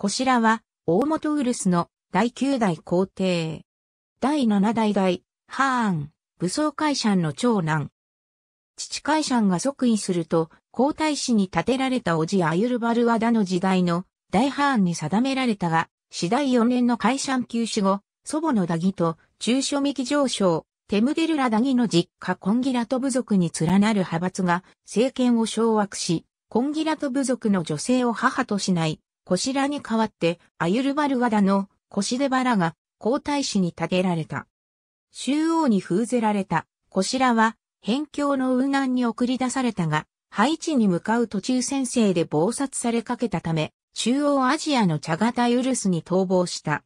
こちらは、大本ウルスの第九代皇帝。第七代代、ハーン、武装会社の長男。父会社が即位すると、皇太子に建てられたおじアユルバルワダの時代の大ハーンに定められたが、次第四年の会社休止後、祖母のダギと中所右上昇、テムデルラダギの実家コンギラト部族に連なる派閥が政権を掌握し、コンギラト部族の女性を母としないコシラに代わって、アユルバルワダのコシデバラが皇太子に建てられた。周王に封ぜられたコシラは、辺境の雲南に送り出されたが、ハイチに向かう途中先生で暴殺されかけたため、中央アジアのチャガタユルスに逃亡した。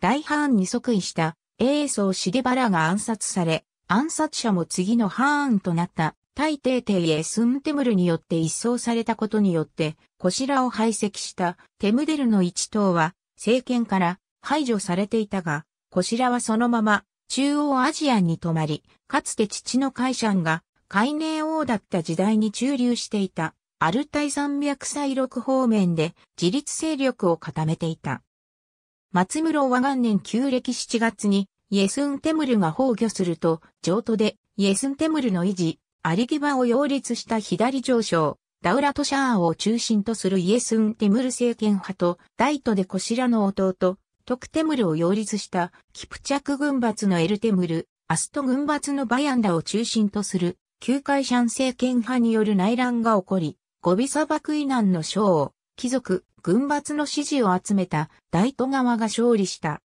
大ハに即位した、ソーシデバラが暗殺され、暗殺者も次のハーンとなった大帝帝へスンテムルによって一掃されたことによって、こシらを排斥したテムデルの一党は、政権から排除されていたが、こシらはそのまま中央アジアに泊まり、かつて父のカイシャンが海寧王だった時代に駐留していたアルタイ山脈西六方面で自立勢力を固めていた。松室は元年旧暦7月にイエスンテムルが崩御すると、上都でイエスンテムルの維持、アリギバを擁立した左上昇、ダウラトシャーを中心とするイエスン・テムル政権派と、大都でコシラの弟、トクテムルを擁立したキプチャク軍閥のエルテムル、アスト軍閥のバヤンダを中心とする、旧海シャン政権派による内乱が起こり、ゴビ砂漠以南の将を、貴族、軍閥の支持を集めた大都側が勝利した。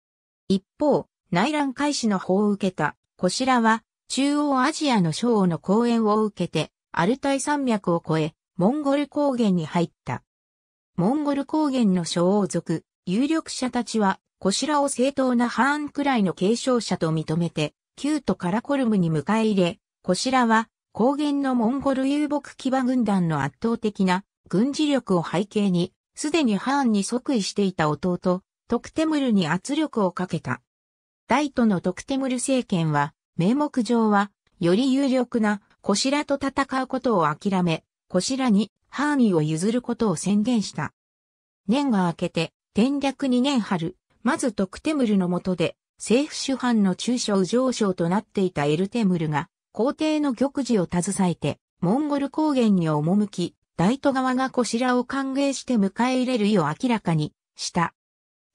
一方、内乱開始の法を受けた、コシラは中央アジアの将の講演を受けて、アルタイ山脈を越え、モンゴル高原に入った。モンゴル高原の諸王族、有力者たちは、こしらを正当なハーンくらいの継承者と認めて、旧都カラコルムに迎え入れ、こしらは、高原のモンゴル遊牧騎馬軍団の圧倒的な軍事力を背景に、すでにハーンに即位していた弟、トクテムルに圧力をかけた。大都のトクテムル政権は、名目上は、より有力な、コシラと戦うことを諦め、コシラに範囲を譲ることを宣言した。年が明けて、天略2年春、まず特テムルの下で、政府主犯の中小上昇となっていたエルテムルが、皇帝の玉璽を携えて、モンゴル高原に赴き、大都側がコシラを歓迎して迎え入れる意を明らかにした。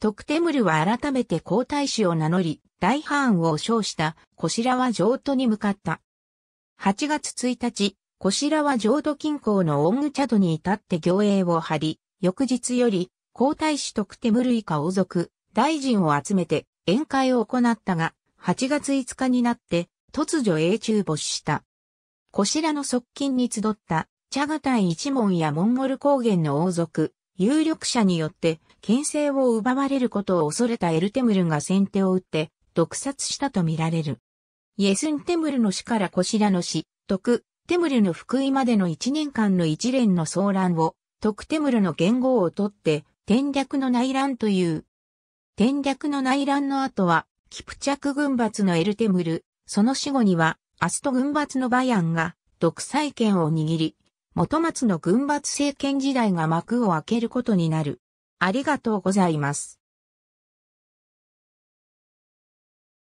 トクテムルは改めて皇太子を名乗り、大ハーンを称したコシラワ上都に向かった。8月1日、コシラワ上都近郊のオングチャドに至って行営を張り、翌日より皇太子トクテムル以下王族、大臣を集めて宴会を行ったが、8月5日になって突如永中没した。コシラの側近に集った、チャガタイ一門やモンゴル高原の王族、有力者によって、権勢を奪われることを恐れたエルテムルが先手を打って、毒殺したとみられる。イエスンテムルの死からこちらの死、徳テムルの福井までの1年間の一連の騒乱を、徳テムルの元号をとって、天略の内乱という。天略の内乱の後は、キプチャク軍閥のエルテムル、その死後には、アスト軍閥のバヤンが、独裁権を握り、元松の軍閥政権時代が幕を開けることになる。ありがとうございます。